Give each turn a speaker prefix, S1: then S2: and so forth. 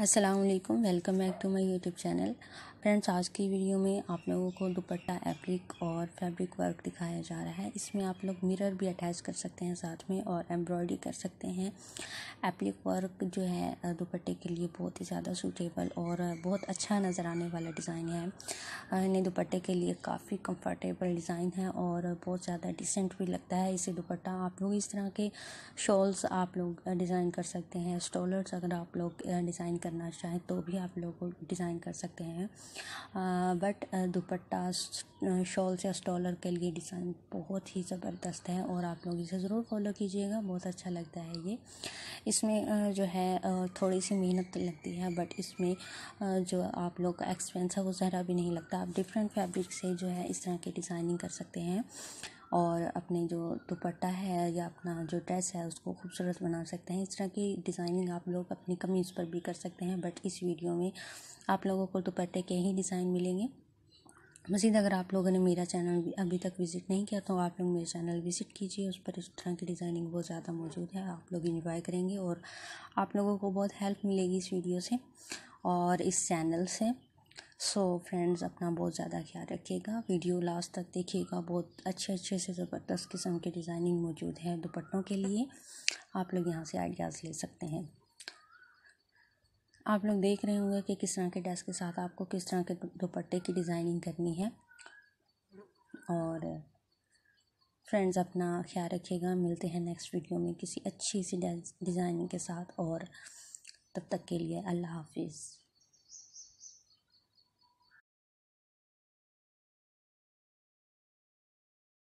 S1: Aslam welcome back to my YouTube channel friends आज की video में आप लोगों को दुपट्टा एप्रिक और फैब्रिक वर्क दिखाया जा रहा है इसमें आप लोग मिरर भी अटैच कर सकते हैं साथ में और एम्ब्रॉयडरी कर सकते हैं एप्रिक वर्क जो है दुपट्टे के लिए बहुत ही ज़्यादा सूटेबल और बहुत अच्छा नज़र आने वाला डिज़ाइन है इन्हें दुपट्टे के लिए काफ़ी कम्फर्टेबल डिज़ाइन है और बहुत ज़्यादा डिसेंट भी लगता है इसे दुपट्टा आप लोग इस तरह के शॉल्स आप लोग डिज़ाइन कर सकते हैं स्टोलर्स अगर आप लोग डिज़ाइन करना चाहें तो भी आप लोग डिज़ाइन कर सकते हैं बट दुपट्टा शॉल्स या स्टॉलर के लिए डिज़ाइन बहुत ही ज़बरदस्त है और आप लोग इसे ज़रूर फॉलो कीजिएगा बहुत अच्छा लगता है ये इसमें जो है थोड़ी सी मेहनत तो लगती है बट इसमें जो आप लोग का एक्सपेंस है वो ज़रा भी नहीं लगता आप डिफरेंट फैब्रिक से जो है इस तरह की डिज़ाइनिंग कर सकते हैं और अपने जो दुपट्टा है या अपना जो ड्रेस है उसको खूबसूरत बना सकते हैं इस तरह की डिज़ाइनिंग आप लोग अपनी कमीज़ पर भी कर सकते हैं बट इस वीडियो में आप लोगों को दुपट्टे के ही डिज़ाइन मिलेंगे मज़ीद अगर आप लोगों ने मेरा चैनल अभी तक विज़िट नहीं किया तो आप लोग मेरा चैनल विज़िट कीजिए उस पर इस तरह की डिज़ाइनिंग बहुत ज़्यादा मौजूद है आप लोग इन्जॉय करेंगे और आप लोगों को बहुत हेल्प मिलेगी इस वीडियो से और इस चैनल से सो so, फ्रेंड्स अपना बहुत ज़्यादा ख्याल रखिएगा वीडियो लास्ट तक देखिएगा बहुत अच्छे अच्छे से ज़बरदस्त किस्म के डिज़ाइनिंग मौजूद है दुपट्टों के लिए आप लोग यहाँ से आइडियाज़ ले सकते हैं आप लोग देख रहे होंगे कि किस तरह के ड्रेस के साथ आपको किस तरह के दुपट्टे की डिज़ाइनिंग करनी है और फ्रेंड्स अपना ख्याल रखिएगा मिलते हैं नेक्स्ट वीडियो में किसी अच्छी सी डिज़ाइनिंग के साथ और तब तक के लिए अल्लाह हाफिज़